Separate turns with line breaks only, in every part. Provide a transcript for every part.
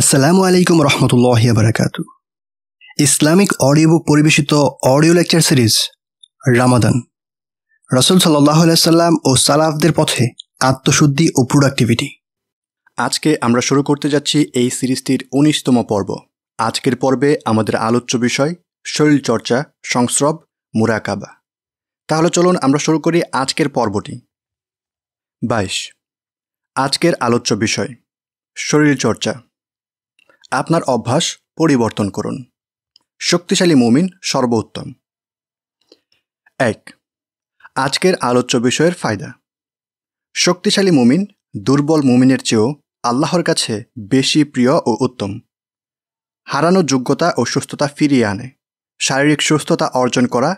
আসসালামু আলাইকুম রহমতুল্লাহ বারাকাত ইসলামিক অডিও বুক পরিবেশিত অডিও লেকচার সিরিজ রামাদান রসুল সাল্লাহ সাল্লাম ও সালাফদের পথে আত্মশুদ্ধি ও প্রোডাক্টিভিটি আজকে আমরা শুরু করতে যাচ্ছি এই সিরিজটির উনিশতম পর্ব আজকের পর্বে আমাদের আলোচ্য বিষয় শরীরচর্চা সংস্রব মুরাকাবা তাহলে চলুন আমরা শুরু করি আজকের পর্বটি বাইশ আজকের আলোচ্য বিষয় শরীরচর্চা আপনার অভ্যাস পরিবর্তন করুন শক্তিশালী মুমিন সর্বোত্তম এক আজকের আলোচ্য বিষয়ের ফায়দা শক্তিশালী মুমিন দুর্বল মুমিনের চেয়েও আল্লাহর কাছে বেশি প্রিয় ও উত্তম হারানো যোগ্যতা ও সুস্থতা ফিরিয়ে আনে শারীরিক সুস্থতা অর্জন করা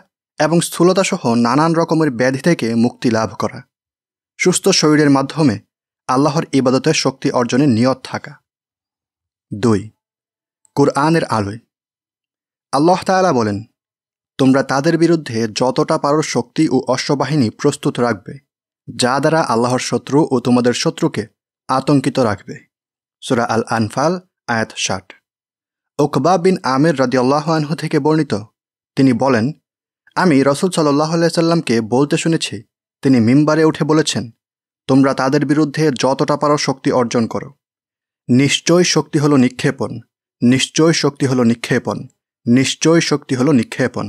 এবং স্থূলতাসহ নানান রকমের ব্যাধি থেকে মুক্তি লাভ করা সুস্থ শরীরের মাধ্যমে আল্লাহর ইবাদতের শক্তি অর্জনের নিয়ত থাকা দুই কোরআনের আলোয় আল্লাহ তালা বলেন তোমরা তাদের বিরুদ্ধে যতটা পারো শক্তি ও অশ্ববাহিনী প্রস্তুত রাখবে যা দ্বারা আল্লাহর শত্রু ও তোমাদের শত্রুকে আতঙ্কিত রাখবে সুরা আল আনফাল আয়াত ষাট ওকবা বিন আমের আল্লাহ আনহু থেকে বর্ণিত তিনি বলেন আমি রসুল সাল্লাহ সাল্লামকে বলতে শুনেছি তিনি মিম্বারে উঠে বলেছেন তোমরা তাদের বিরুদ্ধে যতটা পারো শক্তি অর্জন করো নিশ্চয় শক্তি হলো নিক্ষেপণ নিশ্চয় শক্তি হলো নিক্ষেপণ নিশ্চয় শক্তি হলো নিক্ষেপণ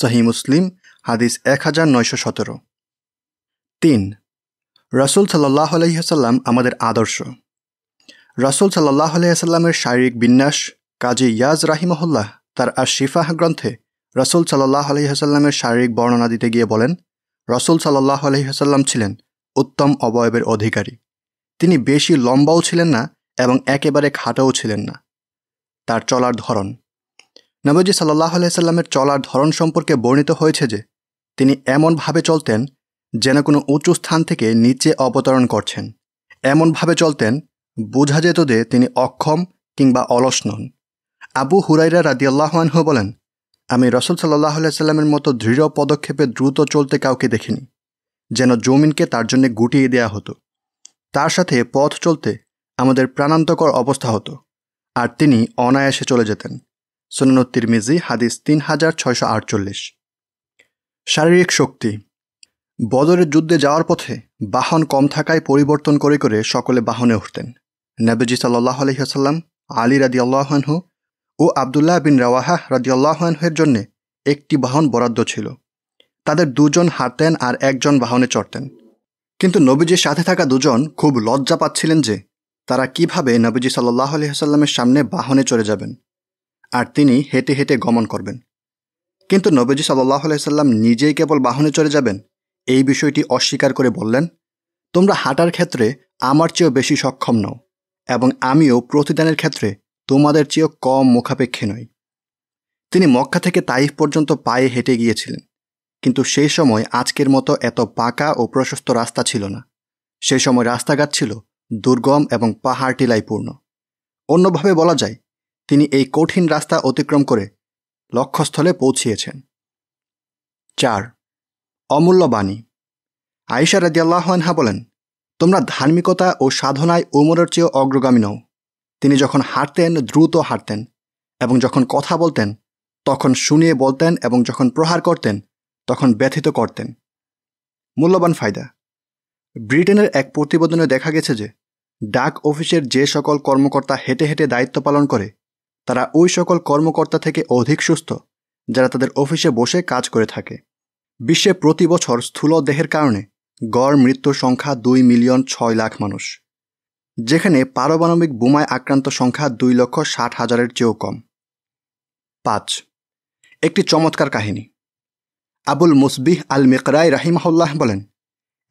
সহি মুসলিম হাদিস এক হাজার নয়শো সতেরো তিন রাসুল সাল্লাহ আলহিহাসাল্লাম আমাদের আদর্শ রাসুল সাল্লাহ আলহিহাসাল্লামের শারীরিক বিন্যাস কাজী ইয়াজ রাহিমহল্লাহ তার আর শিফাহ গ্রন্থে রাসুল সাল্লাহ আলহিহাসাল্লামের শারীরিক বর্ণনা দিতে গিয়ে বলেন রসুল সাল্লাহ আলহিহাসাল্লাম ছিলেন উত্তম অবয়বের অধিকারী তিনি বেশি লম্বাও ছিলেন না এবং একেবারে খাটাও ছিলেন না তার চলার ধরন নবজি সাল্লাহ আলাইসাল্লামের চলার ধরন সম্পর্কে বর্ণিত হয়েছে যে তিনি এমনভাবে চলতেন যেন কোনো উঁচু স্থান থেকে নিচে অবতরণ করছেন এমনভাবে চলতেন বোঝা যেত যে তিনি অক্ষম কিংবা অলস নন আবু হুরাইরা আল্লাহানহ বলেন আমি রসুল সাল্লাহ সাল্লামের মতো দৃঢ় পদক্ষেপে দ্রুত চলতে কাউকে দেখিনি যেন জমিনকে তার জন্য গুটিয়ে দেয়া হতো তার সাথে পথ চলতে আমাদের প্রাণান্তকর অবস্থা হতো আর তিনি অনায়াসে চলে যেতেন সোনানত্তির মিজি হাদিস তিন হাজার ছয়শো আটচল্লিশ শারীরিক শক্তি বদরের যুদ্ধে যাওয়ার পথে বাহন কম থাকায় পরিবর্তন করে করে সকলে বাহনে উঠতেন নবজি সাল্লাহ আলহিহাসাল্লাম আলী রাদি আল্লাহনহু ও আবদুল্লাহ বিন রাওয়াহা রাদি আল্লাহনহের জন্যে একটি বাহন বরাদ্দ ছিল তাদের দুজন হাঁটতেন আর একজন বাহনে চড়তেন কিন্তু নবীজির সাথে থাকা দুজন খুব লজ্জা পাচ্ছিলেন যে তারা কিভাবে নবীজি সাল্লাহ আলহিহাল্লামের সামনে বাহনে চড়ে যাবেন আর তিনি হেঁটে হেঁটে গমন করবেন কিন্তু নবীজি সাল্লাহ আলহিহাল্লাম নিজেই কেবল বাহনে চড়ে যাবেন এই বিষয়টি অস্বীকার করে বললেন তোমরা হাঁটার ক্ষেত্রে আমার চেয়েও বেশি সক্ষম নও এবং আমিও প্রতিদানের ক্ষেত্রে তোমাদের চেয়েও কম মুখাপেক্ষী নই তিনি মক্কা থেকে তাইফ পর্যন্ত পায়ে হেঁটে গিয়েছিলেন কিন্তু সেই সময় আজকের মতো এত পাকা ও প্রশস্ত রাস্তা ছিল না সেই সময় রাস্তাঘাট ছিল দুর্গম এবং পাহাড় টিলাইপূর্ণ পূর্ণ অন্যভাবে বলা যায় তিনি এই কঠিন রাস্তা অতিক্রম করে লক্ষ্যস্থলে পৌঁছিয়েছেন চার অমূল্য বাণী আয়েশা রাজিয়াল্লাহ বলেন তোমরা ধার্মিকতা ও সাধনায় উমরের চেয়েও অগ্রগামী নও তিনি যখন হাঁটতেন দ্রুত হাঁটতেন এবং যখন কথা বলতেন তখন শুনিয়ে বলতেন এবং যখন প্রহার করতেন তখন ব্যথিত করতেন মূল্যবান ফায়দা ব্রিটেনের এক প্রতিবেদনে দেখা গেছে যে ডাক অফিসের যে সকল কর্মকর্তা হেঁটে হেঁটে দায়িত্ব পালন করে তারা ওই সকল কর্মকর্তা থেকে অধিক সুস্থ যারা তাদের অফিসে বসে কাজ করে থাকে বিশ্বে প্রতি বছর স্থূল দেহের কারণে গড় মৃত্যুর সংখ্যা দুই মিলিয়ন ছয় লাখ মানুষ যেখানে পারমাণবিক বোমায় আক্রান্ত সংখ্যা দুই লক্ষ ষাট হাজারের চেয়েও কম পাঁচ একটি চমৎকার কাহিনী আবুল মুসবিহ আল মেকরাই রাহিমাহুল্লাহ বলেন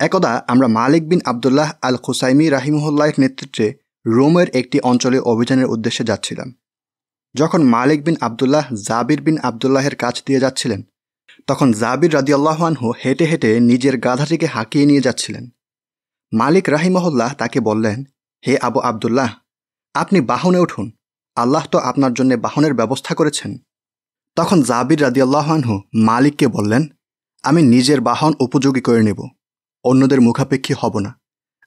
একদা আমরা মালিক বিন আবদুল্লাহ আল খুসাইমি রাহিমুল্লাহের নেতৃত্বে রোমের একটি অঞ্চলে অভিযানের উদ্দেশ্যে যাচ্ছিলাম যখন মালিক বিন আবদুল্লাহ জাবির বিন আবদুল্লাহের কাছ দিয়ে যাচ্ছিলেন তখন জাবির রাদিয়াল্লাহানহু হেঁটে হেঁটে নিজের গাধাটিকে হাঁকিয়ে নিয়ে যাচ্ছিলেন মালিক রাহিমহল্লাহ তাকে বললেন হে আবু আবদুল্লাহ আপনি বাহনে উঠুন আল্লাহ তো আপনার জন্য বাহনের ব্যবস্থা করেছেন তখন জাবির রাদিয়াল্লাহানহু মালিককে বললেন আমি নিজের বাহন উপযোগী করে নেব অন্যদের মুখাপেক্ষী হব না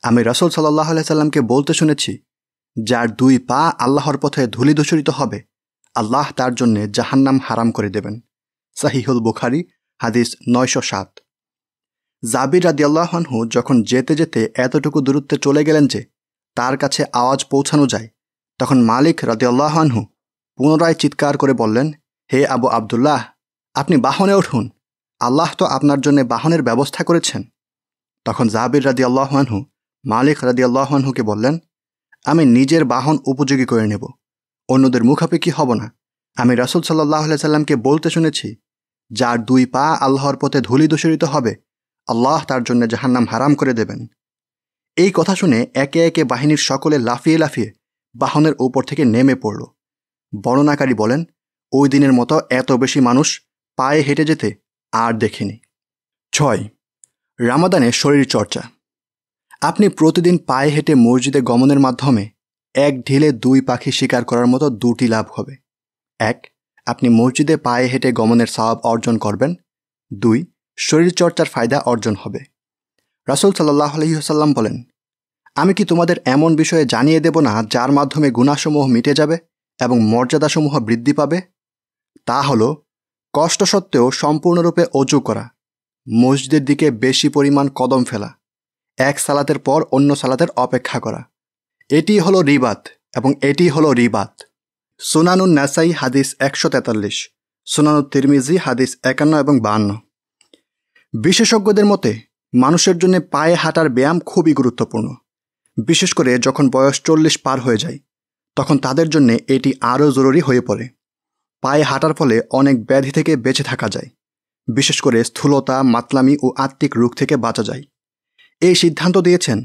আমি রসল সাল্লাহ সাল্লামকে বলতে শুনেছি যার দুই পা আল্লাহর পথে ধূসরিত হবে আল্লাহ তার জন্যে জাহান্নাম হারাম করে দেবেন সাহিহুল বুখারি হাদিস নয়শো সাত জাবির রাদি আল্লাহনহু যখন যেতে যেতে এতটুকু দূরত্বে চলে গেলেন যে তার কাছে আওয়াজ পৌঁছানো যায় তখন মালিক আল্লাহনহু পুনরায় চিৎকার করে বললেন হে আবু আবদুল্লাহ আপনি বাহনে উঠুন আল্লাহ তো আপনার জন্য বাহনের ব্যবস্থা করেছেন তখন জাবির রাদি আল্লাহমানহু মালিক রাদি আল্লাহমানহুকে বললেন আমি নিজের বাহন উপযোগী করে নেব অন্যদের মুখাপেক্ষি হব না আমি রাসুল সাল্লাহ সাল্লামকে বলতে শুনেছি যার দুই পা আল্লাহর পথে ধুলি দূষরিত হবে আল্লাহ তার জন্য জাহান্নাম হারাম করে দেবেন এই কথা শুনে একে একে বাহিনীর সকলে লাফিয়ে লাফিয়ে বাহনের ওপর থেকে নেমে পড়ল বর্ণনাকারী বলেন ওই দিনের মতো এত বেশি মানুষ পায়ে হেঁটে যেতে আর দেখেনি ছয় রামাদানে শরীর চর্চা আপনি প্রতিদিন পায়ে হেঁটে মসজিদে গমনের মাধ্যমে এক ঢিলে দুই পাখি শিকার করার মতো দুটি লাভ হবে এক আপনি মসজিদে পায়ে হেঁটে গমনের স্বভাব অর্জন করবেন দুই শরীরচর্চার ফায়দা অর্জন হবে রাসুল সাল্লাহ আলহিহসাল্লাম বলেন আমি কি তোমাদের এমন বিষয়ে জানিয়ে দেব না যার মাধ্যমে গুণাসমূহ মিটে যাবে এবং মর্যাদাসমূহ বৃদ্ধি পাবে তা হল কষ্ট সত্ত্বেও সম্পূর্ণরূপে অজু করা মসজিদের দিকে বেশি পরিমাণ কদম ফেলা এক সালাতের পর অন্য সালাতের অপেক্ষা করা এটি হলো রিবাত এবং এটি হলো রিবাত সুনানুন নাসাই হাদিস একশো তেতাল্লিশ সোনানু তিরমিজি হাদিস একান্ন এবং বান্ন বিশেষজ্ঞদের মতে মানুষের জন্য পায়ে হাঁটার ব্যায়াম খুবই গুরুত্বপূর্ণ বিশেষ করে যখন বয়স চল্লিশ পার হয়ে যায় তখন তাদের জন্যে এটি আরও জরুরি হয়ে পড়ে পায়ে হাঁটার ফলে অনেক ব্যাধি থেকে বেঁচে থাকা যায় বিশেষ করে স্থূলতা মাতলামি ও আত্মিক রোগ থেকে বাঁচা যায় এই সিদ্ধান্ত দিয়েছেন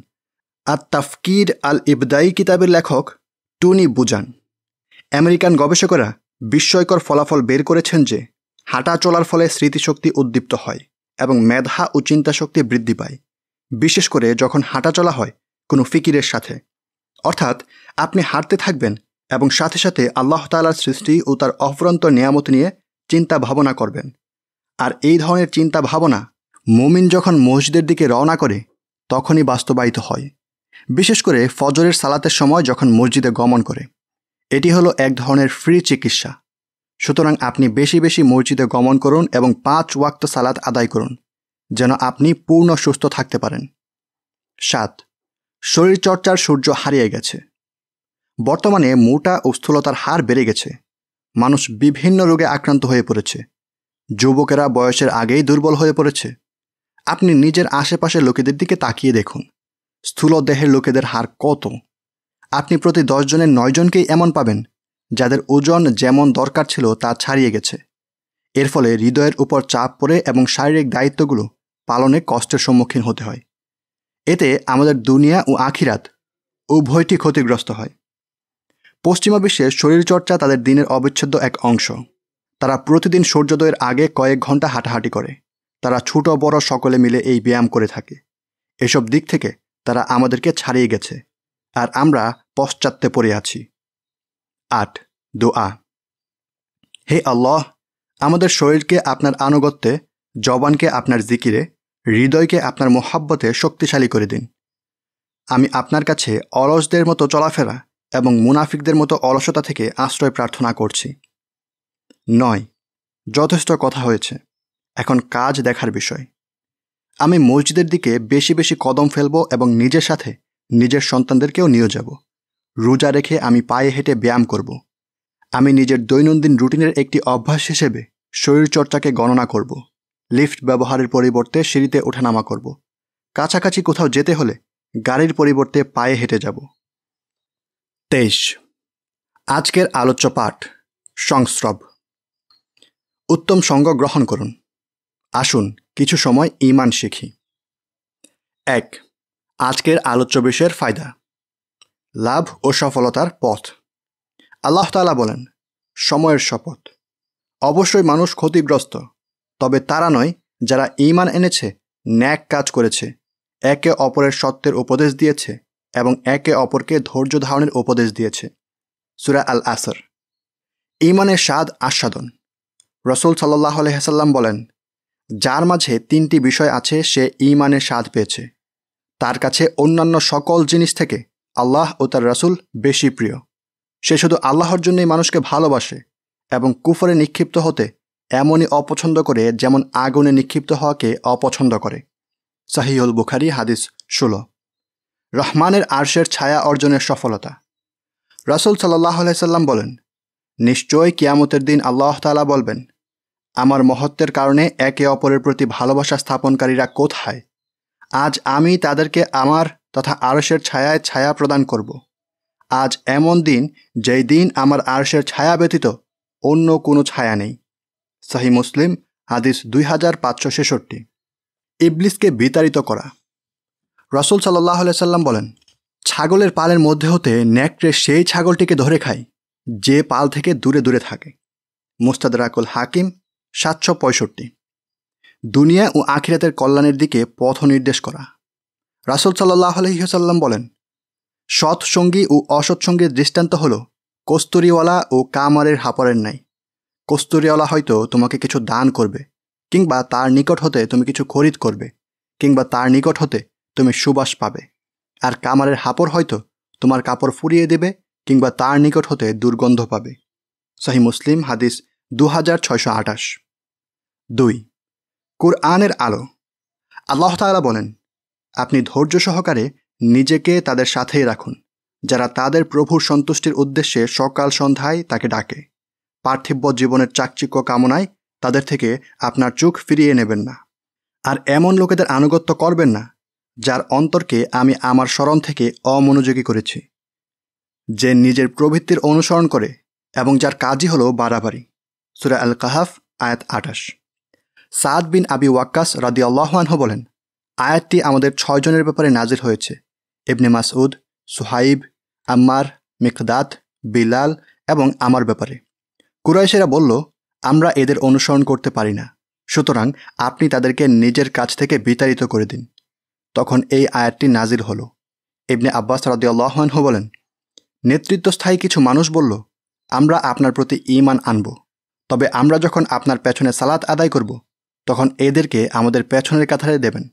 আত তাফকির আল ইবদাই কিতাবের লেখক টুনি বুজান আমেরিকান গবেষকরা বিস্ময়কর ফলাফল বের করেছেন যে হাঁটা চলার ফলে স্মৃতিশক্তি উদ্দীপ্ত হয় এবং মেধা ও চিন্তাশক্তি বৃদ্ধি পায় বিশেষ করে যখন হাঁটা চলা হয় কোনো ফিকিরের সাথে অর্থাৎ আপনি হাঁটতে থাকবেন এবং সাথে সাথে আল্লাহ আল্লাহতালার সৃষ্টি ও তার অফরন্ত নিয়ামত নিয়ে চিন্তা ভাবনা করবেন আর এই ধরনের চিন্তা ভাবনা মুমিন যখন মসজিদের দিকে রওনা করে তখনই বাস্তবায়িত হয় বিশেষ করে ফজরের সালাতের সময় যখন মসজিদে গমন করে এটি হলো এক ধরনের ফ্রি চিকিৎসা সুতরাং আপনি বেশি বেশি মসজিদে গমন করুন এবং পাঁচ ওয়াক্ত সালাত আদায় করুন যেন আপনি পূর্ণ সুস্থ থাকতে পারেন সাত শরীরচর্চার সূর্য হারিয়ে গেছে বর্তমানে মোটা ও স্থূলতার হার বেড়ে গেছে মানুষ বিভিন্ন রোগে আক্রান্ত হয়ে পড়েছে যুবকেরা বয়সের আগেই দুর্বল হয়ে পড়েছে আপনি নিজের আশেপাশের লোকেদের দিকে তাকিয়ে দেখুন স্থূল দেহের লোকেদের হার কত আপনি প্রতি দশজনের নয়জনকেই এমন পাবেন যাদের ওজন যেমন দরকার ছিল তা ছাড়িয়ে গেছে এর ফলে হৃদয়ের উপর চাপ পড়ে এবং শারীরিক দায়িত্বগুলো পালনে কষ্টের সম্মুখীন হতে হয় এতে আমাদের দুনিয়া ও আখিরাত উভয়টি ক্ষতিগ্রস্ত হয় পশ্চিমা বিশ্বের শরীরচর্চা তাদের দিনের অবিচ্ছেদ্য এক অংশ তারা প্রতিদিন সূর্যোদয়ের আগে কয়েক ঘন্টা হাঁটাহাঁটি করে তারা ছোট বড় সকলে মিলে এই ব্যায়াম করে থাকে এসব দিক থেকে তারা আমাদেরকে ছাড়িয়ে গেছে আর আমরা পশ্চাত্যে পড়ে আছি আট দোয়া হে আল্লাহ আমাদের শরীরকে আপনার আনুগত্যে জবানকে আপনার জিকিরে হৃদয়কে আপনার মোহাব্বতে শক্তিশালী করে দিন আমি আপনার কাছে অলসদের মতো চলাফেরা এবং মুনাফিকদের মতো অলসতা থেকে আশ্রয় প্রার্থনা করছি নয় যথেষ্ট কথা হয়েছে এখন কাজ দেখার বিষয় আমি মসজিদের দিকে বেশি বেশি কদম ফেলব এবং নিজের সাথে নিজের সন্তানদেরকেও নিয়ে যাব রোজা রেখে আমি পায়ে হেঁটে ব্যায়াম করব আমি নিজের দৈনন্দিন রুটিনের একটি অভ্যাস হিসেবে শরীরচর্চাকে গণনা করব লিফট ব্যবহারের পরিবর্তে সিঁড়িতে ওঠানামা করব কাছাকাছি কোথাও যেতে হলে গাড়ির পরিবর্তে পায়ে হেঁটে যাব তেইশ আজকের আলোচ্য পাঠ সংস্রব উত্তম সঙ্গ গ্রহণ করুন আসুন কিছু সময় ইমান শিখি এক আজকের আলোচ্য বিষয়ের ফায়দা লাভ ও সফলতার পথ আল্লাহ তালা বলেন সময়ের শপথ অবশ্যই মানুষ ক্ষতিগ্রস্ত তবে তারা নয় যারা ইমান এনেছে ন্যাক কাজ করেছে একে অপরের সত্যের উপদেশ দিয়েছে এবং একে অপরকে ধৈর্য ধারণের উপদেশ দিয়েছে সুরা আল আসর ইমানের স্বাদ আস্বাদন রসুল সাল্লাহ আলহাসাল্লাম বলেন যার মাঝে তিনটি বিষয় আছে সে ইমানের স্বাদ পেয়েছে তার কাছে অন্যান্য সকল জিনিস থেকে আল্লাহ ও তার রাসুল বেশি প্রিয় সে শুধু আল্লাহর জন্যই মানুষকে ভালোবাসে এবং কুফরে নিক্ষিপ্ত হতে এমনই অপছন্দ করে যেমন আগুনে নিক্ষিপ্ত হওয়াকে অপছন্দ করে সাহিউল বুখারি হাদিস ষোলো রহমানের আর্শের ছায়া অর্জনের সফলতা রাসুল সাল্লাহ সাল্লাম বলেন নিশ্চয় কিয়ামতের দিন আল্লাহ তালা বলবেন আমার মহত্বের কারণে একে অপরের প্রতি ভালোবাসা স্থাপনকারীরা কোথায় আজ আমি তাদেরকে আমার তথা আরসের ছায়ায় ছায়া প্রদান করব আজ এমন দিন যেই দিন আমার আরসের ছায়া ব্যতীত অন্য কোনো ছায়া নেই সাহি মুসলিম হাদিস দুই হাজার পাঁচশো ছেষট্টি ইবলিসকে বিতাড়িত করা রসুল সাল্লাহ সাল্লাম বলেন ছাগলের পালের মধ্যে হতে ন্যাকড়ে সেই ছাগলটিকে ধরে খায় যে পাল থেকে দূরে দূরে থাকে মোস্তাদ রাকুল হাকিম সাতশো পঁয়ষট্টি দুনিয়া ও আখিরাতের কল্যাণের দিকে পথ নির্দেশ করা রাসুল সাল্লাহ আলহিহসাল্লাম বলেন সৎ সঙ্গী ও অসৎ সঙ্গীর দৃষ্টান্ত হল কস্তুরিওয়ালা ও কামারের হাপরের নাই কস্তুরিওয়ালা হয়তো তোমাকে কিছু দান করবে কিংবা তার নিকট হতে তুমি কিছু খরিদ করবে কিংবা তার নিকট হতে তুমি সুবাস পাবে আর কামারের হাপড় হয়তো তোমার কাপড় ফুরিয়ে দেবে কিংবা তার নিকট হতে দুর্গন্ধ পাবে সাহি মুসলিম হাদিস দু হাজার ছয়শো আঠাশ দুই কুরআনের আলো আল্লাহ তালা বলেন আপনি ধৈর্য সহকারে নিজেকে তাদের সাথেই রাখুন যারা তাদের প্রভুর সন্তুষ্টির উদ্দেশ্যে সকাল সন্ধ্যায় তাকে ডাকে পার্থিব্য জীবনের চাকচিক্য কামনায় তাদের থেকে আপনার চোখ ফিরিয়ে নেবেন না আর এমন লোকেদের আনুগত্য করবেন না যার অন্তরকে আমি আমার স্মরণ থেকে অমনোযোগী করেছি যে নিজের প্রবৃত্তির অনুসরণ করে এবং যার কাজই হলো বাড়াবাড়ি সুরা আল কাহাফ আয়াত আঠাশ সাদ বিন আবি ওয়াক্কাস রাদি আল্লাহানহ বলেন আয়াতটি আমাদের ছয়জনের ব্যাপারে নাজির হয়েছে ইবনে মাসউদ সুহাইব আম্মার মিকদাত বিলাল এবং আমার ব্যাপারে কুরাইশেরা বলল আমরা এদের অনুসরণ করতে পারি না সুতরাং আপনি তাদেরকে নিজের কাছ থেকে বিতাড়িত করে দিন তখন এই আয়াতটি নাজির হলো ইবনে আব্বাস আল্লাহানহ বলেন নেতৃত্বস্থায়ী কিছু মানুষ বলল আমরা আপনার প্রতি ইমান আনব তবে আমরা যখন আপনার পেছনে সালাত আদায় করব তখন এদেরকে আমাদের পেছনের কাতারে দেবেন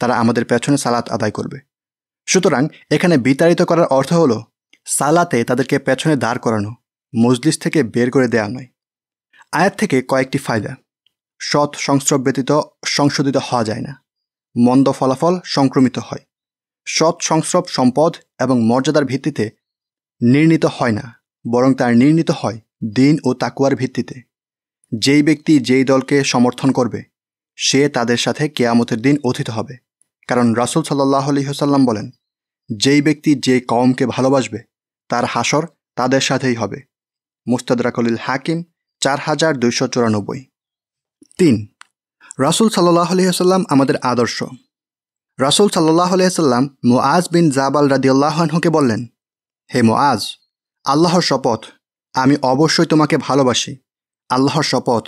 তারা আমাদের পেছনে সালাত আদায় করবে সুতরাং এখানে বিতাড়িত করার অর্থ হলো সালাতে তাদেরকে পেছনে দাঁড় করানো মজলিস থেকে বের করে দেয়া নয় আয়াত থেকে কয়েকটি ফায়দা সৎ সংস্রব ব্যতীত সংশোধিত হওয়া যায় না মন্দ ফলাফল সংক্রমিত হয় সৎ সংস্রব সম্পদ এবং মর্যাদার ভিত্তিতে নির্ণীত হয় না বরং তার নির্ণীত হয় দিন ও তাকুয়ার ভিত্তিতে যেই ব্যক্তি যেই দলকে সমর্থন করবে সে তাদের সাথে কেয়ামতের দিন অথিত হবে কারণ রাসুল সাল্লাহ আলী হোসাল্লাম বলেন যেই ব্যক্তি যে কমকে ভালোবাসবে তার হাসর তাদের সাথেই হবে মুস্তাদরাকলিল হাকিম চার হাজার দুইশো চুরানব্বই তিন রাসুল সাল্লাহ হাসাল্লাম আমাদের আদর্শ রাসুল সাল্লাহ মো আজ বিন জাবাল রাদিউল্লাহানহুকে বললেন হে মোয়াজ আল্লাহর শপথ আমি অবশ্যই তোমাকে ভালোবাসি আল্লাহর শপথ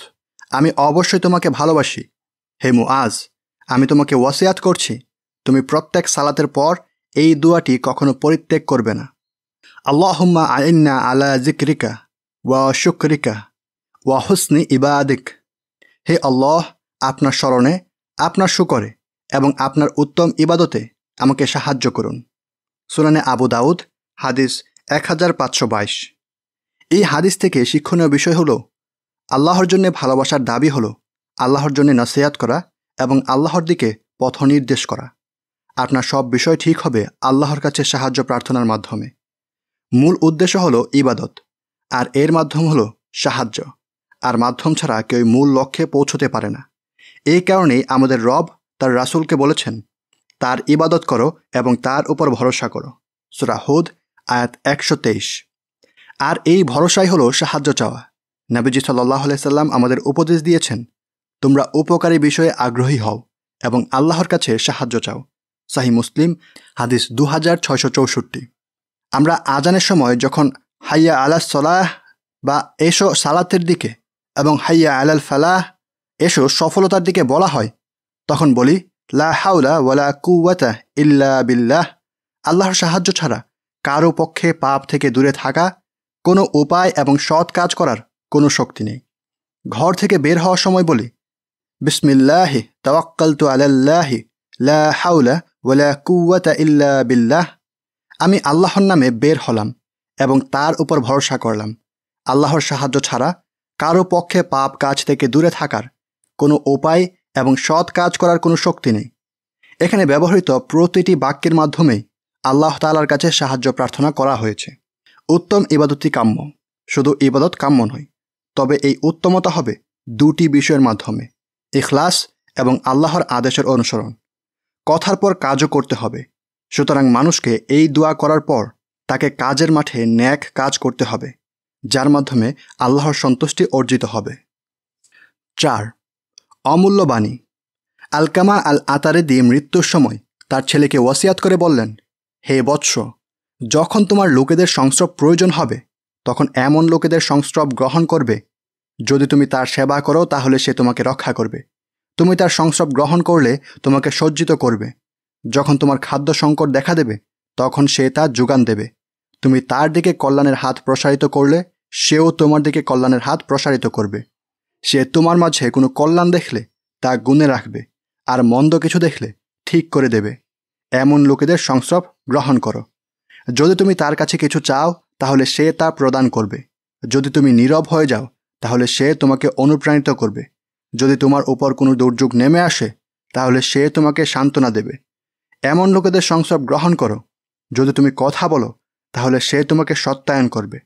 আমি অবশ্যই তোমাকে ভালোবাসি হে আজ আমি তোমাকে ওয়াসিয়াত করছি তুমি প্রত্যেক সালাতের পর এই দুয়াটি কখনো পরিত্যাগ করবে না আল্লাহম্মা আইন্না আলা জিক্রিকা ওয়া শুক্রিকা ওয়া হুসনি ইবাদিক হে আল্লাহ আপনার স্মরণে আপনার শুকরে এবং আপনার উত্তম ইবাদতে আমাকে সাহায্য করুন সুনানে আবু দাউদ হাদিস এক হাজার পাঁচশো বাইশ এই হাদিস থেকে শিক্ষণীয় বিষয় হলো আল্লাহর জন্য ভালোবাসার দাবি হলো আল্লাহর জন্য নাসিয়াত করা এবং আল্লাহর দিকে পথ নির্দেশ করা আপনার সব বিষয় ঠিক হবে আল্লাহর কাছে সাহায্য প্রার্থনার মাধ্যমে মূল উদ্দেশ্য হলো ইবাদত আর এর মাধ্যম হলো সাহায্য আর মাধ্যম ছাড়া কেউ মূল লক্ষ্যে পৌঁছতে পারে না এই কারণেই আমাদের রব তার রাসুলকে বলেছেন তার ইবাদত করো এবং তার উপর ভরসা করো সুরাহুদ আয়াত একশো তেইশ আর এই ভরসাই হলো সাহায্য চাওয়া নাবিজি সাল্লাহ সাল্লাম আমাদের উপদেশ দিয়েছেন তোমরা উপকারী বিষয়ে আগ্রহী হও এবং আল্লাহর কাছে সাহায্য চাও সাহি মুসলিম হাদিস দু হাজার ছয়শো চৌষট্টি আমরা আজানের সময় যখন হাইয়া আলা সলাহ বা এসো সালাতের দিকে এবং হাইয়া আলাল ফালাহ এসো সফলতার দিকে বলা হয় তখন বলি লা হাউলা ওয়ালা কুয়াতা ইল্লা বিল্লাহ আল্লাহর সাহায্য ছাড়া কারো পক্ষে পাপ থেকে দূরে থাকা কোনো উপায় এবং সৎ কাজ করার কোনো শক্তি নেই ঘর থেকে বের হওয়ার সময় বলি বিসমিল্লাহি তাওয়াক্কালতু আলাল্লাহি লা হাউলা ওয়ালা কুওয়াতা ইল্লা বিল্লাহ আমি আল্লাহর নামে বের হলাম এবং তার উপর ভরসা করলাম আল্লাহর সাহায্য ছাড়া কারো পক্ষে পাপ কাজ থেকে দূরে থাকার কোনো উপায় এবং সৎ কাজ করার কোনো শক্তি নেই এখানে ব্যবহৃত প্রতিটি বাক্যের মাধ্যমেই আল্লাহ তালার কাছে সাহায্য প্রার্থনা করা হয়েছে উত্তম ইবাদতই কাম্য শুধু ইবাদত কাম্য নয় তবে এই উত্তমতা হবে দুটি বিষয়ের মাধ্যমে ইখলাস এবং আল্লাহর আদেশের অনুসরণ কথার পর কাজও করতে হবে সুতরাং মানুষকে এই দোয়া করার পর তাকে কাজের মাঠে ন্যাক কাজ করতে হবে যার মাধ্যমে আল্লাহর সন্তুষ্টি অর্জিত হবে চার অমূল্য বাণী আলকামা আল আতারেদি মৃত্যুর সময় তার ছেলেকে ওয়াসিয়াত করে বললেন হে বৎস যখন তোমার লোকেদের সংস্রব প্রয়োজন হবে তখন এমন লোকেদের সংস্রব গ্রহণ করবে যদি তুমি তার সেবা করো তাহলে সে তোমাকে রক্ষা করবে তুমি তার সংস্রব গ্রহণ করলে তোমাকে সজ্জিত করবে যখন তোমার খাদ্য সংকট দেখা দেবে তখন সে তা যোগান দেবে তুমি তার দিকে কল্যাণের হাত প্রসারিত করলে সেও তোমার দিকে কল্যাণের হাত প্রসারিত করবে সে তোমার মাঝে কোনো কল্যাণ দেখলে তা গুনে রাখবে আর মন্দ কিছু দেখলে ঠিক করে দেবে এমন লোকেদের সংস্রব গ্রহণ করো যদি তুমি তার কাছে কিছু চাও তাহলে সে তা প্রদান করবে যদি তুমি নীরব হয়ে যাও তাহলে সে তোমাকে অনুপ্রাণিত করবে যদি তোমার উপর কোনো দুর্যোগ নেমে আসে তাহলে সে তোমাকে সান্ত্বনা দেবে এমন লোকেদের সংস্রব গ্রহণ করো যদি তুমি কথা বলো তাহলে সে তোমাকে সত্যায়ন করবে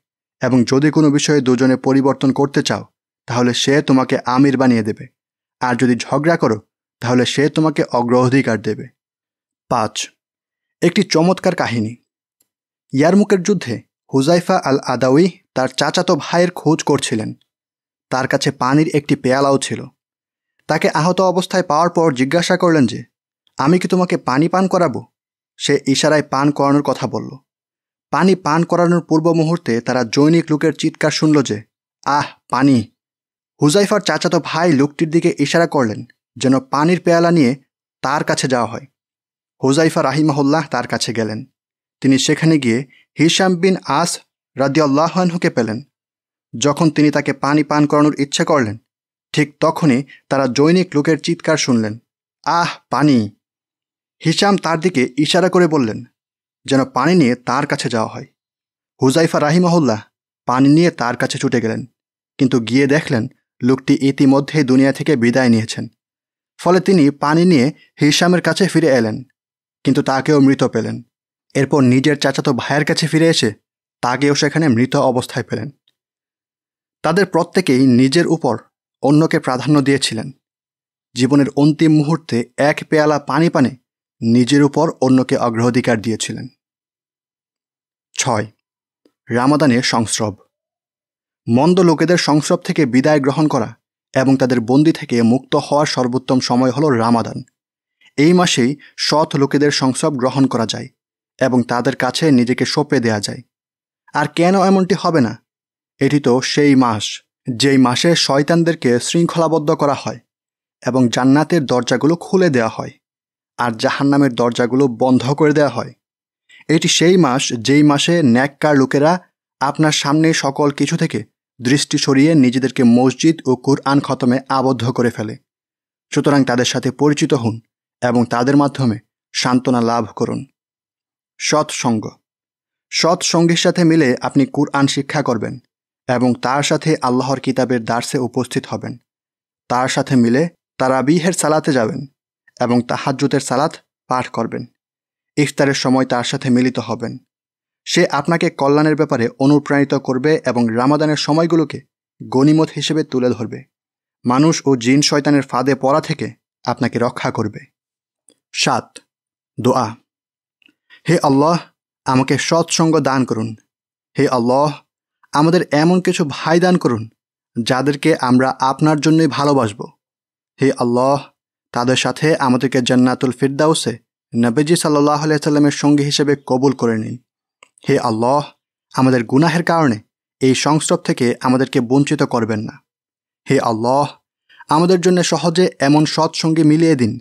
এবং যদি কোনো বিষয়ে দুজনে পরিবর্তন করতে চাও তাহলে সে তোমাকে আমির বানিয়ে দেবে আর যদি ঝগড়া করো তাহলে সে তোমাকে অগ্রাধিকার দেবে পাঁচ একটি চমৎকার কাহিনী ইয়ারমুকের যুদ্ধে হুজাইফা আল আদাউই তার চাচাতো ভাইয়ের খোঁজ করছিলেন তার কাছে পানির একটি পেয়ালাও ছিল তাকে আহত অবস্থায় পাওয়ার পর জিজ্ঞাসা করলেন যে আমি কি তোমাকে পানি পান করাবো সে ইশারায় পান করানোর কথা বলল পানি পান করানোর পূর্ব মুহূর্তে তারা জৈনিক লোকের চিৎকার শুনল যে আহ পানি হুজাইফার চাচাতো ভাই লোকটির দিকে ইশারা করলেন যেন পানির পেয়ালা নিয়ে তার কাছে যাওয়া হয় হুজাইফা রাহিমহল্লাহ তার কাছে গেলেন তিনি সেখানে গিয়ে হিসাম বিন আস রাদিয়াল্লাহানহুকে পেলেন যখন তিনি তাকে পানি পান করানোর ইচ্ছে করলেন ঠিক তখনই তারা জৈনিক লোকের চিৎকার শুনলেন আহ পানি হিসাম তার দিকে ইশারা করে বললেন যেন পানি নিয়ে তার কাছে যাওয়া হয় হুজাইফা রাহিমহল্লাহ পানি নিয়ে তার কাছে ছুটে গেলেন কিন্তু গিয়ে দেখলেন লোকটি ইতিমধ্যেই দুনিয়া থেকে বিদায় নিয়েছেন ফলে তিনি পানি নিয়ে হিসামের কাছে ফিরে এলেন কিন্তু তাকেও মৃত পেলেন এরপর নিজের চাচাতো ভাইয়ের কাছে ফিরে এসে তাকেও সেখানে মৃত অবস্থায় পেলেন তাদের প্রত্যেকেই নিজের উপর অন্যকে প্রাধান্য দিয়েছিলেন জীবনের অন্তিম মুহূর্তে এক পেয়ালা পানি পানে নিজের উপর অন্যকে অগ্রাধিকার দিয়েছিলেন ছয় রামাদানের সংস্রব মন্দ লোকেদের সংস্রব থেকে বিদায় গ্রহণ করা এবং তাদের বন্দি থেকে মুক্ত হওয়ার সর্বোত্তম সময় হল রামাদান এই মাসেই সৎ লোকেদের সংসব গ্রহণ করা যায় এবং তাদের কাছে নিজেকে সঁপে দেয়া যায় আর কেন এমনটি হবে না এটি তো সেই মাস যেই মাসে শয়তানদেরকে শৃঙ্খলাবদ্ধ করা হয় এবং জান্নাতের দরজাগুলো খুলে দেওয়া হয় আর জাহান্নামের দরজাগুলো বন্ধ করে দেওয়া হয় এটি সেই মাস যেই মাসে ন্যাককার লোকেরা আপনার সামনে সকল কিছু থেকে দৃষ্টি সরিয়ে নিজেদেরকে মসজিদ ও কুরআন খতমে আবদ্ধ করে ফেলে সুতরাং তাদের সাথে পরিচিত হন এবং তাদের মাধ্যমে সান্ত্বনা লাভ করুন সৎসঙ্গ সৎসঙ্গের সাথে মিলে আপনি কুরআন শিক্ষা করবেন এবং তার সাথে আল্লাহর কিতাবের দার্সে উপস্থিত হবেন তার সাথে মিলে তারা বিহের সালাতে যাবেন এবং তাহাজুতের সালাত পাঠ করবেন ইফতারের সময় তার সাথে মিলিত হবেন সে আপনাকে কল্যাণের ব্যাপারে অনুপ্রাণিত করবে এবং রামাদানের সময়গুলোকে গণিমত হিসেবে তুলে ধরবে মানুষ ও জিন শয়তানের ফাঁদে পড়া থেকে আপনাকে রক্ষা করবে সাত দোয়া হে আল্লাহ আমাকে সৎসঙ্গ দান করুন হে আল্লাহ আমাদের এমন কিছু ভাই দান করুন যাদেরকে আমরা আপনার জন্যই ভালোবাসব হে আল্লাহ তাদের সাথে আমাদেরকে জান্নাতুল ফিরদাউসে নবীজি সাল্লাহ সাল্লামের সঙ্গী হিসেবে কবুল করে নিন হে আল্লাহ আমাদের গুনাহের কারণে এই সংস্রব থেকে আমাদেরকে বঞ্চিত করবেন না হে আল্লাহ আমাদের জন্য সহজে এমন সৎসঙ্গী মিলিয়ে দিন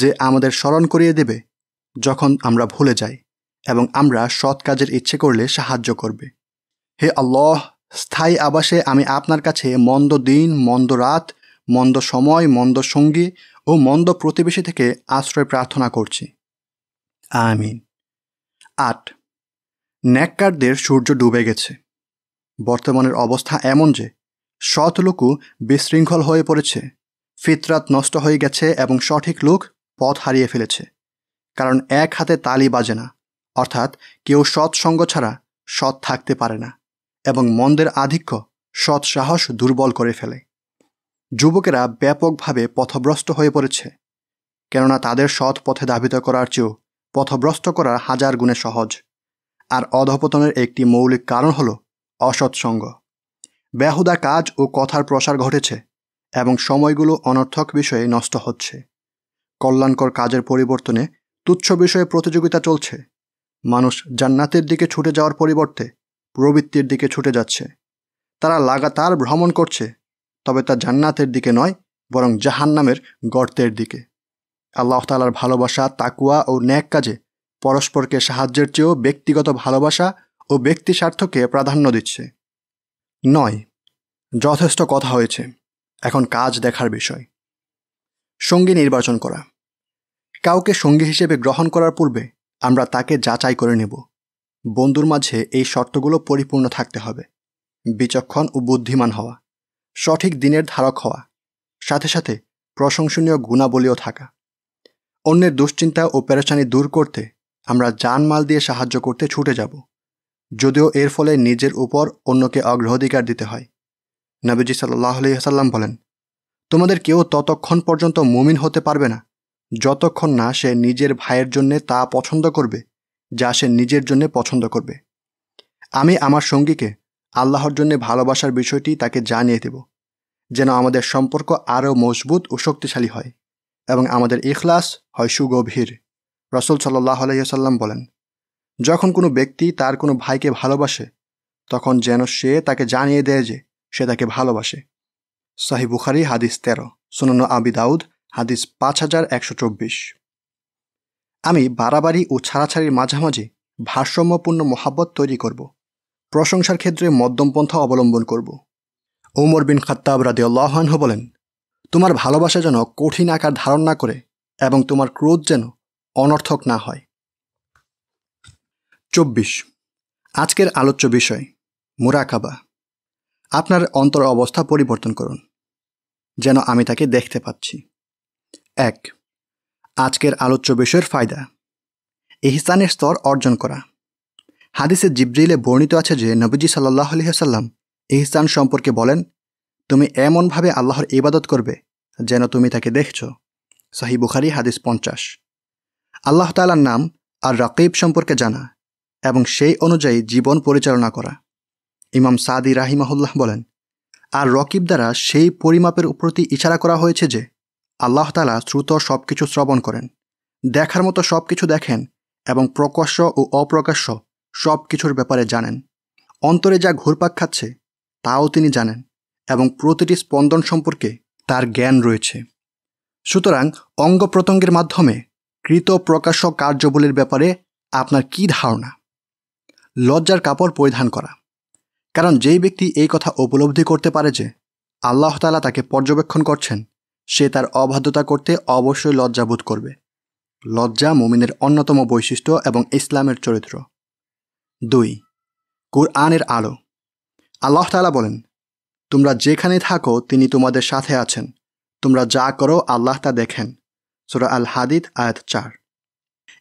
যে আমাদের স্মরণ করিয়ে দেবে যখন আমরা ভুলে যাই এবং আমরা সৎ কাজের ইচ্ছে করলে সাহায্য করবে হে আল্লাহ স্থায়ী আবাসে আমি আপনার কাছে মন্দ দিন মন্দ রাত মন্দ সময় মন্দ সঙ্গী ও মন্দ প্রতিবেশী থেকে আশ্রয় প্রার্থনা করছি আমিন আট ন্যাক্কারদের সূর্য ডুবে গেছে বর্তমানের অবস্থা এমন যে সৎ লোকও বিশৃঙ্খল হয়ে পড়েছে ফিতরাত নষ্ট হয়ে গেছে এবং সঠিক লোক পথ হারিয়ে ফেলেছে কারণ এক হাতে তালি বাজে না অর্থাৎ কেউ সৎসঙ্গ ছাড়া সৎ থাকতে পারে না এবং মন্দের আধিক্য সৎ সাহস দুর্বল করে ফেলে যুবকেরা ব্যাপকভাবে পথভ্রষ্ট হয়ে পড়েছে কেননা তাদের সৎ পথে ধাবিত করার চেয়েও পথভ্রষ্ট করা হাজার গুণে সহজ আর অধপতনের একটি মৌলিক কারণ হল অসৎসঙ্গ ব্যাহুদা কাজ ও কথার প্রসার ঘটেছে এবং সময়গুলো অনর্থক বিষয়ে নষ্ট হচ্ছে কল্যাণকর কাজের পরিবর্তনে তুচ্ছ বিষয়ে প্রতিযোগিতা চলছে মানুষ জান্নাতের দিকে ছুটে যাওয়ার পরিবর্তে প্রবৃত্তির দিকে ছুটে যাচ্ছে তারা লাগাতার ভ্রমণ করছে তবে তা জান্নাতের দিকে নয় বরং জাহান্নামের গর্তের দিকে আল্লাহ তালার ভালোবাসা তাকুয়া ও ন্যাক কাজে পরস্পরকে সাহায্যের চেয়েও ব্যক্তিগত ভালোবাসা ও ব্যক্তি স্বার্থকে প্রাধান্য দিচ্ছে নয় যথেষ্ট কথা হয়েছে এখন কাজ দেখার বিষয় সঙ্গী নির্বাচন করা কাউকে সঙ্গী হিসেবে গ্রহণ করার পূর্বে আমরা তাকে যাচাই করে নেব বন্ধুর মাঝে এই শর্তগুলো পরিপূর্ণ থাকতে হবে বিচক্ষণ ও বুদ্ধিমান হওয়া সঠিক দিনের ধারক হওয়া সাথে সাথে প্রশংসনীয় গুণাবলীও থাকা অন্যের দুশ্চিন্তা ও পেরেশানি দূর করতে আমরা জানমাল দিয়ে সাহায্য করতে ছুটে যাব যদিও এর ফলে নিজের উপর অন্যকে অগ্রাধিকার দিতে হয় নবীজি সাল্লাহ আলিয়া সাল্লাম বলেন তোমাদের কেউ ততক্ষণ পর্যন্ত মুমিন হতে পারবে না যতক্ষণ না সে নিজের ভাইয়ের জন্যে তা পছন্দ করবে যা সে নিজের জন্যে পছন্দ করবে আমি আমার সঙ্গীকে আল্লাহর জন্যে ভালোবাসার বিষয়টি তাকে জানিয়ে দেব যেন আমাদের সম্পর্ক আরও মজবুত ও শক্তিশালী হয় এবং আমাদের ইখলাস হয় সুগভীর রসুল সাল্লাহ আলাইসাল্লাম বলেন যখন কোনো ব্যক্তি তার কোনো ভাইকে ভালোবাসে তখন যেন সে তাকে জানিয়ে দেয় যে সে তাকে ভালোবাসে সাহি বুখারি হাদিস তেরো সুনন আবি দাউদ হাদিস পাঁচ হাজার একশো চব্বিশ আমি বাড়াবাড়ি ও ছাড়াছাড়ির মাঝামাঝি ভারসাম্যপূর্ণ মহাব্বত তৈরি করব প্রশংসার ক্ষেত্রে মধ্যমপন্থা অবলম্বন করব ওমর বিন খাত্তাব রাদি আল্লাহানহ বলেন তোমার ভালোবাসা যেন কঠিন আকার ধারণ না করে এবং তোমার ক্রোধ যেন অনর্থক না হয় চব্বিশ আজকের আলোচ্য বিষয় মুরাকাবা আপনার অন্তর অবস্থা পরিবর্তন করুন যেন আমি তাকে দেখতে পাচ্ছি এক আজকের আলোচ্য বিষয়ের ফায়দা ইহসানের স্তর অর্জন করা হাদিসে জিব্রিলে বর্ণিত আছে যে নবীজি সাল্লাহ আলহিহাসাল্লাম ইহসান সম্পর্কে বলেন তুমি এমনভাবে আল্লাহর ইবাদত করবে যেন তুমি তাকে দেখছ সাহি বুখারি হাদিস পঞ্চাশ আল্লাহ তালার নাম আর রাকিব সম্পর্কে জানা এবং সেই অনুযায়ী জীবন পরিচালনা করা ইমাম সাদি রাহিমাহুল্লাহ বলেন আর রকিব দ্বারা সেই পরিমাপের প্রতি ইশারা করা হয়েছে যে আল্লাহ তালা শ্রুত সব কিছু শ্রবণ করেন দেখার মতো সব কিছু দেখেন এবং প্রকাশ্য ও অপ্রকাশ্য সব কিছুর ব্যাপারে জানেন অন্তরে যা ঘুরপাক খাচ্ছে তাও তিনি জানেন এবং প্রতিটি স্পন্দন সম্পর্কে তার জ্ঞান রয়েছে সুতরাং অঙ্গ প্রত্যঙ্গের মাধ্যমে কৃত প্রকাশ্য কার্যবলীর ব্যাপারে আপনার কি ধারণা লজ্জার কাপড় পরিধান করা কারণ যেই ব্যক্তি এই কথা উপলব্ধি করতে পারে যে আল্লাহ তালা তাকে পর্যবেক্ষণ করছেন সে তার অবাধ্যতা করতে অবশ্যই লজ্জাবোধ করবে লজ্জা মুমিনের অন্যতম বৈশিষ্ট্য এবং ইসলামের চরিত্র দুই কুরআনের আলো আল্লাহ তালা বলেন তোমরা যেখানে থাকো তিনি তোমাদের সাথে আছেন তোমরা যা করো আল্লাহ তা দেখেন সুরা আল হাদিদ আয়াত চার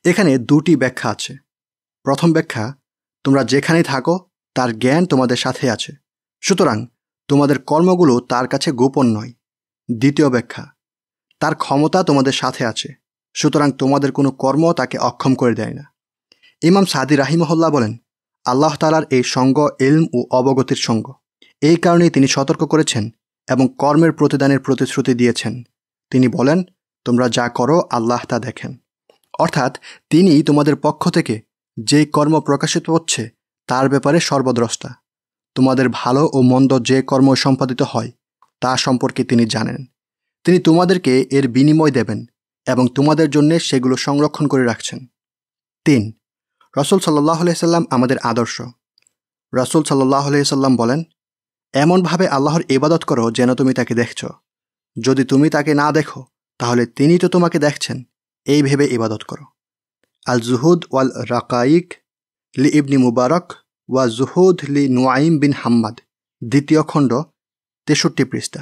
এখানে দুটি ব্যাখ্যা আছে প্রথম ব্যাখ্যা তোমরা যেখানে থাকো তার জ্ঞান তোমাদের সাথে আছে সুতরাং তোমাদের কর্মগুলো তার কাছে গোপন নয় দ্বিতীয় ব্যাখ্যা তার ক্ষমতা তোমাদের সাথে আছে সুতরাং তোমাদের কোনো কর্ম তাকে অক্ষম করে দেয় না ইমাম সাদি রাহিমহল্লা বলেন আল্লাহ তালার এই সঙ্গ এলম ও অবগতির সঙ্গ এই কারণেই তিনি সতর্ক করেছেন এবং কর্মের প্রতিদানের প্রতিশ্রুতি দিয়েছেন তিনি বলেন তোমরা যা করো আল্লাহ তা দেখেন অর্থাৎ তিনি তোমাদের পক্ষ থেকে যে কর্ম প্রকাশিত হচ্ছে তার ব্যাপারে সর্বদ্রষ্টা তোমাদের ভালো ও মন্দ যে কর্ম সম্পাদিত হয় তা সম্পর্কে তিনি জানেন তিনি তোমাদেরকে এর বিনিময় দেবেন এবং তোমাদের জন্যে সেগুলো সংরক্ষণ করে রাখছেন তিন রসুল সাল্লাহ সাল্লাম আমাদের আদর্শ রসুল সাল্লাহ সাল্লাম বলেন এমনভাবে আল্লাহর ইবাদত করো যেন তুমি তাকে দেখছ যদি তুমি তাকে না দেখো তাহলে তিনি তো তোমাকে দেখছেন এই ভেবে ইবাদত করো আল জুহুদ ওয়াল রাকাইক লি ইবনি মুবারক ওয়া জুহুদ লি নুয়াইম বিন হাম্মাদ দ্বিতীয় খণ্ড তেষট্টি পৃষ্ঠা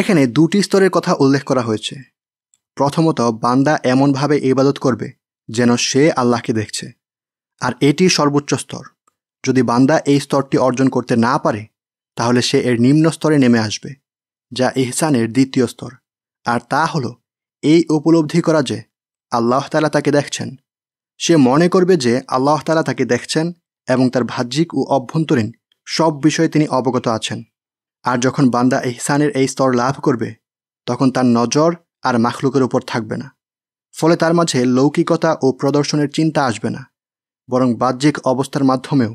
এখানে দুটি স্তরের কথা উল্লেখ করা হয়েছে প্রথমত বান্দা এমনভাবে ইবাদত করবে যেন সে আল্লাহকে দেখছে আর এটি সর্বোচ্চ স্তর যদি বান্দা এই স্তরটি অর্জন করতে না পারে তাহলে সে এর নিম্ন স্তরে নেমে আসবে যা ইহসানের দ্বিতীয় স্তর আর তা হলো এই উপলব্ধি করা যে আল্লাহ তালা তাকে দেখছেন সে মনে করবে যে আল্লাহ তালা তাকে দেখছেন এবং তার ভাহ্যিক ও অভ্যন্তরীণ সব বিষয়ে তিনি অবগত আছেন আর যখন বান্দা ইহসানের এই স্তর লাভ করবে তখন তার নজর আর মাখলুকের উপর থাকবে না ফলে তার মাঝে লৌকিকতা ও প্রদর্শনের চিন্তা আসবে না বরং বাহ্যিক অবস্থার মাধ্যমেও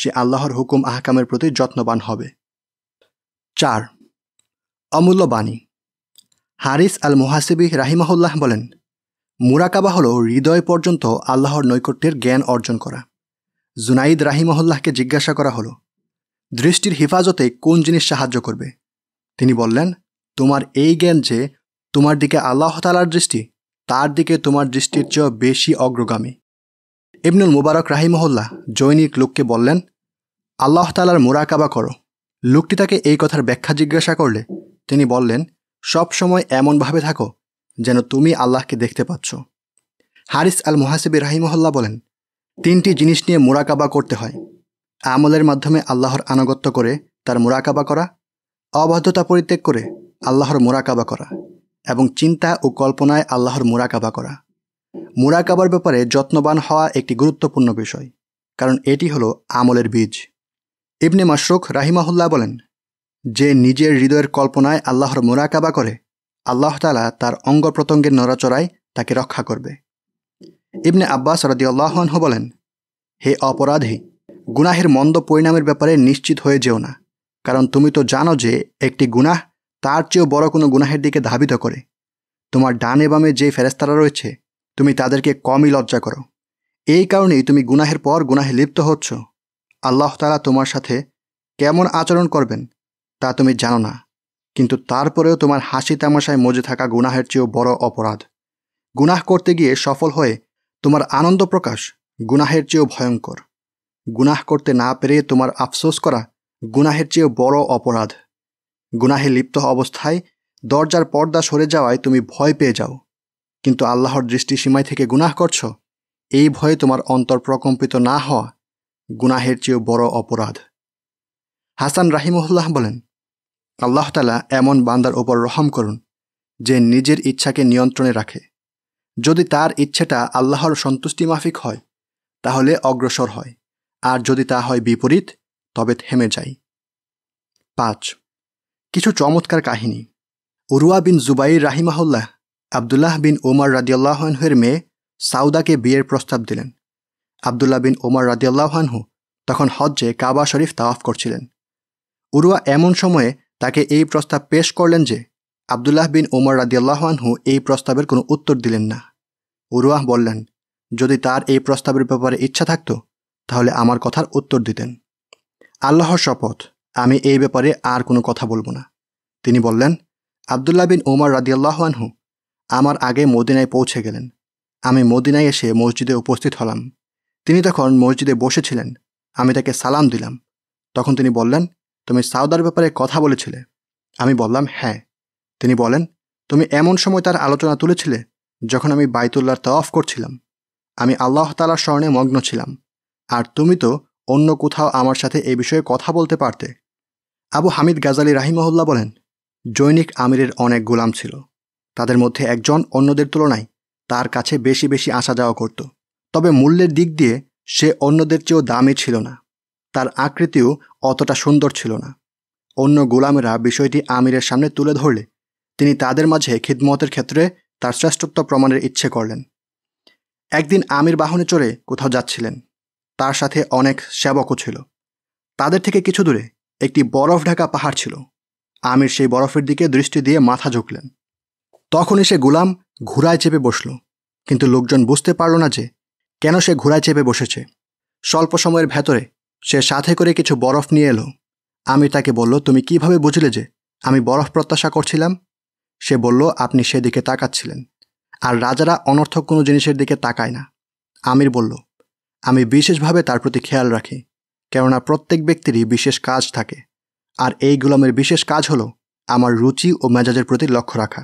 সে আল্লাহর হুকুম আহকামের প্রতি যত্নবান হবে চার অমূল্য বাণী হারিস আল মুহাসিবি রাহিমাহুল্লাহ বলেন মুরাকাবা হল হৃদয় পর্যন্ত আল্লাহর নৈকট্যের জ্ঞান অর্জন করা জুনাইদ রাহিমহল্লাহকে জিজ্ঞাসা করা হলো দৃষ্টির হেফাজতে কোন জিনিস সাহায্য করবে তিনি বললেন তোমার এই জ্ঞান যে তোমার দিকে আল্লাহ তালার দৃষ্টি তার দিকে তোমার দৃষ্টির চেয়েও বেশি অগ্রগামী ইবনুল মুবারক রাহিমহল্লা জৈনিক লোককে বললেন আল্লাহ তালার মোরাকাবা করো লোকটি তাকে এই কথার ব্যাখ্যা জিজ্ঞাসা করলে তিনি বললেন সব সময় এমনভাবে থাকো যেন তুমি আল্লাহকে দেখতে পাচ্ছ হারিস আল মুহাসিবি রাহিমহল্লা বলেন তিনটি জিনিস নিয়ে মোরাকাবা করতে হয় আমলের মাধ্যমে আল্লাহর আনুগত্য করে তার মোরাকাবা করা অবাধ্যতা পরিত্যাগ করে আল্লাহর মোরাকাবা করা এবং চিন্তা ও কল্পনায় আল্লাহর মোরাকাবা করা মোরাকাবার ব্যাপারে যত্নবান হওয়া একটি গুরুত্বপূর্ণ বিষয় কারণ এটি হলো আমলের বীজ ইবনে মাসরুক রাহিমাহুল্লাহ বলেন যে নিজের হৃদয়ের কল্পনায় আল্লাহর মোরাকাবা করে আল্লাহ তালা তার অঙ্গ প্রত্যঙ্গের নড়াচড়ায় তাকে রক্ষা করবে ইবনে আব্বাস আল্লাহন বলেন হে অপরাধী গুনাহের মন্দ পরিণামের ব্যাপারে নিশ্চিত হয়ে যেও না কারণ তুমি তো জানো যে একটি গুনাহ তার চেয়েও বড় কোনো গুনাহের দিকে ধাবিত করে তোমার ডানে বামে যে ফেরেস্তারা রয়েছে তুমি তাদেরকে কমই লজ্জা করো এই কারণেই তুমি গুনাহের পর গুনাহে লিপ্ত হচ্ছ আল্লাহ তালা তোমার সাথে কেমন আচরণ করবেন তা তুমি জানো না কিন্তু তারপরেও তোমার হাসি তামাশায় মজে থাকা গুনাহের চেয়েও বড় অপরাধ গুনাহ করতে গিয়ে সফল হয়ে তোমার আনন্দ প্রকাশ গুনাহের চেয়েও ভয়ঙ্কর গুনাহ করতে না পেরে তোমার আফসোস করা গুনাহের চেয়েও বড় অপরাধ গুনাহে লিপ্ত অবস্থায় দরজার পর্দা সরে যাওয়ায় তুমি ভয় পেয়ে যাও কিন্তু আল্লাহর দৃষ্টি সীমায় থেকে গুনাহ করছ এই ভয়ে তোমার অন্তর প্রকম্পিত না হওয়া গুনাহের চেয়েও বড় অপরাধ হাসান রাহিমহল্লাহ বলেন আল্লাহ তালা এমন বান্দার ওপর রহম করুন যে নিজের ইচ্ছাকে নিয়ন্ত্রণে রাখে যদি তার ইচ্ছেটা আল্লাহর সন্তুষ্টি মাফিক হয় তাহলে অগ্রসর হয় আর যদি তা হয় বিপরীত তবে থেমে যায় পাঁচ কিছু চমৎকার কাহিনী উরুয়া বিন জুবাইর রাহিমাহুল্লাহ আবদুল্লাহ বিন ওমর রাদিয়াল্লাহানহের মেয়ে সাউদাকে বিয়ের প্রস্তাব দিলেন আবদুল্লাহ বিন ওমর রাদিয়াল্লাহানহু তখন হজ্জে কাবা শরীফ তাওয়াফ করছিলেন উরুয়া এমন সময়ে তাকে এই প্রস্তাব পেশ করলেন যে আবদুল্লাহ বিন ওমর রাদিয়াল্লাহানহু এই প্রস্তাবের কোনো উত্তর দিলেন না উরুয়াহ বললেন যদি তার এই প্রস্তাবের ব্যাপারে ইচ্ছা থাকত তাহলে আমার কথার উত্তর দিতেন আল্লাহর শপথ আমি এই ব্যাপারে আর কোনো কথা বলবো না তিনি বললেন আবদুল্লাহ বিন ওমর রাদিয়াল্লাহানহু আমার আগে মদিনায় পৌঁছে গেলেন আমি মদিনায় এসে মসজিদে উপস্থিত হলাম তিনি তখন মসজিদে বসেছিলেন আমি তাকে সালাম দিলাম তখন তিনি বললেন তুমি সাউদার ব্যাপারে কথা বলেছিলে আমি বললাম হ্যাঁ তিনি বলেন তুমি এমন সময় তার আলোচনা তুলেছিলে যখন আমি বাইতুল্লার তফ করছিলাম আমি আল্লাহ তালার স্মরণে মগ্ন ছিলাম আর তুমি তো অন্য কোথাও আমার সাথে এ বিষয়ে কথা বলতে পারতে আবু হামিদ গাজালি রাহিমহল্লা বলেন জৈনিক আমিরের অনেক গোলাম ছিল তাদের মধ্যে একজন অন্যদের তুলনায় তার কাছে বেশি বেশি আসা যাওয়া করত তবে মূল্যের দিক দিয়ে সে অন্যদের চেয়েও দামি ছিল না তার আকৃতিও অতটা সুন্দর ছিল না অন্য গোলামেরা বিষয়টি আমিরের সামনে তুলে ধরলে তিনি তাদের মাঝে খিদমতের ক্ষেত্রে তার শ্রেষ্ঠত্ব প্রমাণের ইচ্ছে করলেন একদিন আমির বাহনে চড়ে কোথাও যাচ্ছিলেন তার সাথে অনেক সেবকও ছিল তাদের থেকে কিছু দূরে একটি বরফ ঢাকা পাহাড় ছিল আমির সেই বরফের দিকে দৃষ্টি দিয়ে মাথা ঝুঁকলেন তখন এসে গোলাম ঘোড়ায় চেপে বসল কিন্তু লোকজন বুঝতে পারল না যে কেন সে ঘোড়ায় চেপে বসেছে স্বল্প সময়ের ভেতরে সে সাথে করে কিছু বরফ নিয়ে এলো আমি তাকে বলল তুমি কিভাবে বুঝলে যে আমি বরফ প্রত্যাশা করছিলাম সে বলল আপনি সেদিকে তাকাচ্ছিলেন আর রাজারা অনর্থক কোনো জিনিসের দিকে তাকায় না আমির বলল আমি বিশেষভাবে তার প্রতি খেয়াল রাখি কেননা প্রত্যেক ব্যক্তিরই বিশেষ কাজ থাকে আর এই গুলামের বিশেষ কাজ হলো আমার রুচি ও মেজাজের প্রতি লক্ষ্য রাখা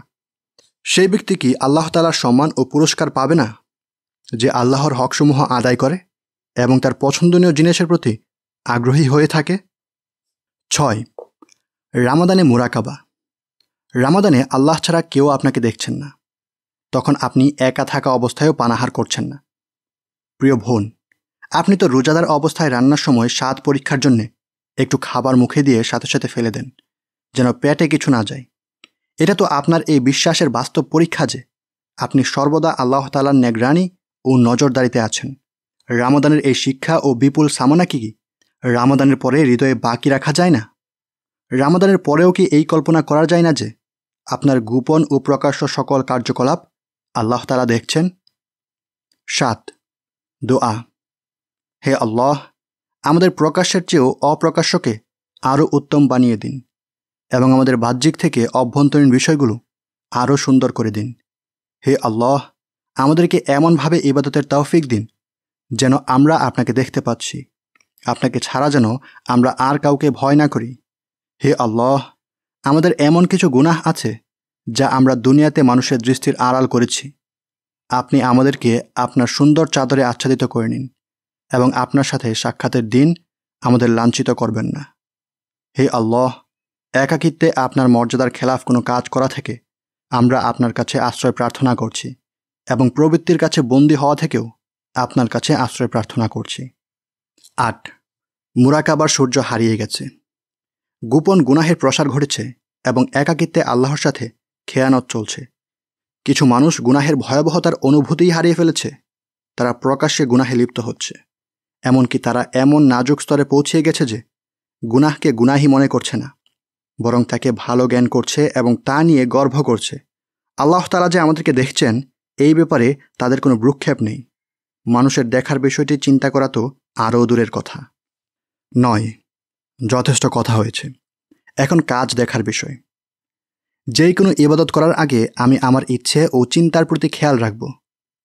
সেই ব্যক্তি কি আল্লাহ তালার সম্মান ও পুরস্কার পাবে না যে আল্লাহর হকসমূহ আদায় করে এবং তার পছন্দনীয় জিনিসের প্রতি আগ্রহী হয়ে থাকে ছয় রামাদানে মুরাকাবা রামাদানে আল্লাহ ছাড়া কেউ আপনাকে দেখছেন না তখন আপনি একা থাকা অবস্থায়ও পানাহার করছেন না প্রিয় বোন আপনি তো রোজাদার অবস্থায় রান্নার সময় স্বাদ পরীক্ষার জন্যে একটু খাবার মুখে দিয়ে সাথে সাথে ফেলে দেন যেন পেটে কিছু না যায় এটা তো আপনার এই বিশ্বাসের বাস্তব পরীক্ষা যে আপনি সর্বদা আল্লাহ তালার নেগ্রানি ও নজরদারিতে আছেন রামদানের এই শিক্ষা ও বিপুল সামনা কি রামাদানের পরে হৃদয়ে বাকি রাখা যায় না রামাদানের পরেও কি এই কল্পনা করা যায় না যে আপনার গোপন ও প্রকাশ্য সকল কার্যকলাপ আল্লাহ তালা দেখছেন সাত দোয়া হে আল্লাহ আমাদের প্রকাশ্যের চেয়েও অপ্রকাশ্যকে আরও উত্তম বানিয়ে দিন এবং আমাদের বাহ্যিক থেকে অভ্যন্তরীণ বিষয়গুলো আরও সুন্দর করে দিন হে আল্লাহ আমাদেরকে এমনভাবে ইবাদতের তৌফিক দিন যেন আমরা আপনাকে দেখতে পাচ্ছি আপনাকে ছাড়া যেন আমরা আর কাউকে ভয় না করি হে আল্লাহ আমাদের এমন কিছু গুনাহ আছে যা আমরা দুনিয়াতে মানুষের দৃষ্টির আড়াল করেছি আপনি আমাদেরকে আপনার সুন্দর চাদরে আচ্ছাদিত করে নিন এবং আপনার সাথে সাক্ষাতের দিন আমাদের লাঞ্ছিত করবেন না হে আল্লাহ একাকিত্বে আপনার মর্যাদার খেলাফ কোনো কাজ করা থেকে আমরা আপনার কাছে আশ্রয় প্রার্থনা করছি এবং প্রবৃত্তির কাছে বন্দী হওয়া থেকেও আপনার কাছে আশ্রয় প্রার্থনা করছি আট মুরাকাবার সূর্য হারিয়ে গেছে গোপন গুনাহের প্রসার ঘটেছে এবং একাকিত্বে আল্লাহর সাথে খেয়ানত চলছে কিছু মানুষ গুনাহের ভয়াবহতার অনুভূতিই হারিয়ে ফেলেছে তারা প্রকাশ্যে গুনাহে লিপ্ত হচ্ছে এমনকি তারা এমন নাজুক স্তরে পৌঁছিয়ে গেছে যে গুনাহকে গুনাহি মনে করছে না বরং তাকে ভালো জ্ঞান করছে এবং তা নিয়ে গর্ব করছে আল্লাহ তালা যে আমাদেরকে দেখছেন এই ব্যাপারে তাদের কোনো ভ্রুক্ষেপ নেই মানুষের দেখার বিষয়টি চিন্তা করা তো আরও দূরের কথা নয় যথেষ্ট কথা হয়েছে এখন কাজ দেখার বিষয় যেই কোনো ইবাদত করার আগে আমি আমার ইচ্ছে ও চিন্তার প্রতি খেয়াল রাখব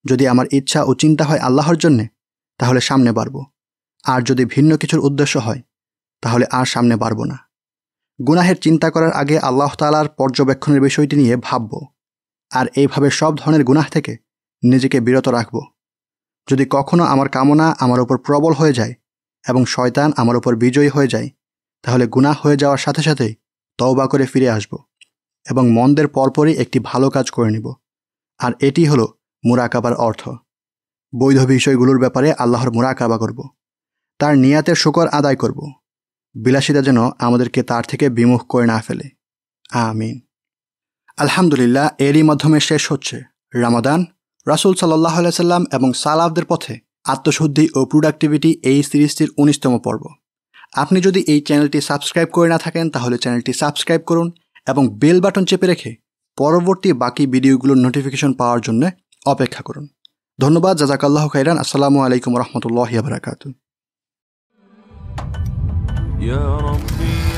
যদি আমার ইচ্ছা ও চিন্তা হয় আল্লাহর জন্যে তাহলে সামনে বাড়ব আর যদি ভিন্ন কিছুর উদ্দেশ্য হয় তাহলে আর সামনে বাড়ব না গুনাহের চিন্তা করার আগে আল্লাহ তালার পর্যবেক্ষণের বিষয়টি নিয়ে ভাবব আর এইভাবে সব ধরনের গুনাহ থেকে নিজেকে বিরত রাখব যদি কখনো আমার কামনা আমার ওপর প্রবল হয়ে যায় এবং শয়তান আমার ওপর বিজয়ী হয়ে যায় তাহলে গুনাহ হয়ে যাওয়ার সাথে সাথে তওবা করে ফিরে আসব এবং মন্দের পরপরই একটি ভালো কাজ করে নিব আর এটি হলো মুরাকাবার অর্থ বৈধ বিষয়গুলোর ব্যাপারে আল্লাহর মুরাকাবা করব তার নিয়াতের শুকর আদায় করব বিলাসিতা যেন আমাদেরকে তার থেকে বিমুখ করে না ফেলে আমিন আলহামদুলিল্লাহ এরই মাধ্যমে শেষ হচ্ছে রামাদান রাসুল সাল্লাহ সাল্লাম এবং সালাফদের পথে আত্মশুদ্ধি ও প্রোডাক্টিভিটি এই সিরিজটির উনিশতম পর্ব আপনি যদি এই চ্যানেলটি সাবস্ক্রাইব করে না থাকেন তাহলে চ্যানেলটি সাবস্ক্রাইব করুন এবং বেল বাটন চেপে রেখে পরবর্তী বাকি ভিডিওগুলোর নোটিফিকেশন পাওয়ার জন্য অপেক্ষা করুন ধন্যবাদ জাজাকাল্লাহ খাইরান আসসালামু আলাইকুম রহমতুল্লাহ বারাকাতু يا ربي